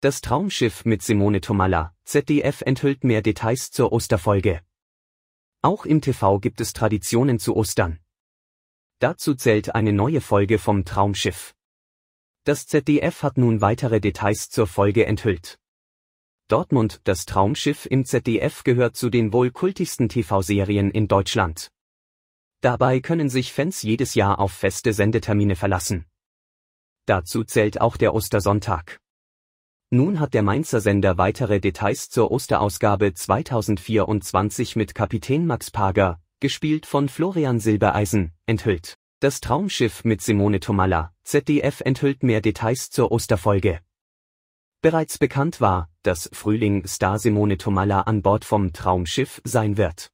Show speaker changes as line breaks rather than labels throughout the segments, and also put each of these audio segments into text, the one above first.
Das Traumschiff mit Simone Tomalla, ZDF enthüllt mehr Details zur Osterfolge. Auch im TV gibt es Traditionen zu Ostern. Dazu zählt eine neue Folge vom Traumschiff. Das ZDF hat nun weitere Details zur Folge enthüllt. Dortmund, das Traumschiff im ZDF gehört zu den wohl kultigsten TV-Serien in Deutschland. Dabei können sich Fans jedes Jahr auf feste Sendetermine verlassen. Dazu zählt auch der Ostersonntag. Nun hat der Mainzer Sender weitere Details zur Osterausgabe 2024 mit Kapitän Max Pager, gespielt von Florian Silbereisen, enthüllt. Das Traumschiff mit Simone Tomalla, ZDF enthüllt mehr Details zur Osterfolge. Bereits bekannt war, dass Frühling-Star Simone Tomalla an Bord vom Traumschiff sein wird.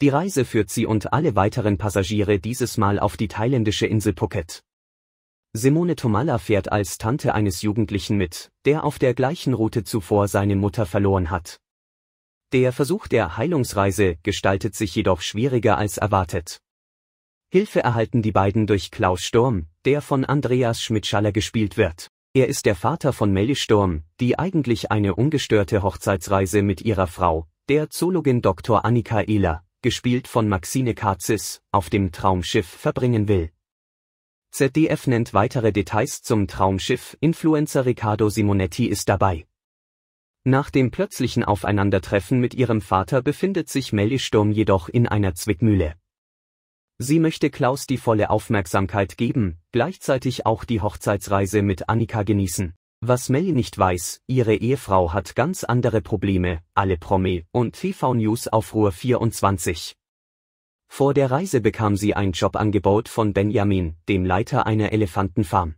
Die Reise führt sie und alle weiteren Passagiere dieses Mal auf die thailändische Insel Phuket. Simone Tomalla fährt als Tante eines Jugendlichen mit, der auf der gleichen Route zuvor seine Mutter verloren hat. Der Versuch der Heilungsreise gestaltet sich jedoch schwieriger als erwartet. Hilfe erhalten die beiden durch Klaus Sturm, der von Andreas Schmidtschaller gespielt wird. Er ist der Vater von Melly Sturm, die eigentlich eine ungestörte Hochzeitsreise mit ihrer Frau, der Zoologin Dr. Annika Ehler, gespielt von Maxine Katzis, auf dem Traumschiff verbringen will. ZDF nennt weitere Details zum Traumschiff, Influencer Riccardo Simonetti ist dabei. Nach dem plötzlichen Aufeinandertreffen mit ihrem Vater befindet sich Melly Sturm jedoch in einer Zwickmühle. Sie möchte Klaus die volle Aufmerksamkeit geben, gleichzeitig auch die Hochzeitsreise mit Annika genießen. Was Melly nicht weiß, ihre Ehefrau hat ganz andere Probleme, alle Promi und TV News Aufruhr 24. Vor der Reise bekam sie ein Jobangebot von Benjamin, dem Leiter einer Elefantenfarm.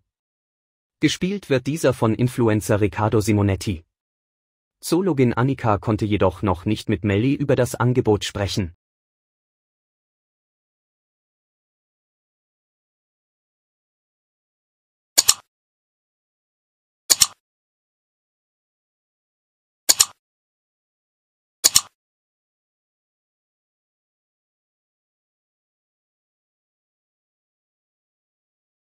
Gespielt wird dieser von Influencer Riccardo Simonetti. Zoologin Annika konnte jedoch noch nicht mit Melly über das Angebot sprechen.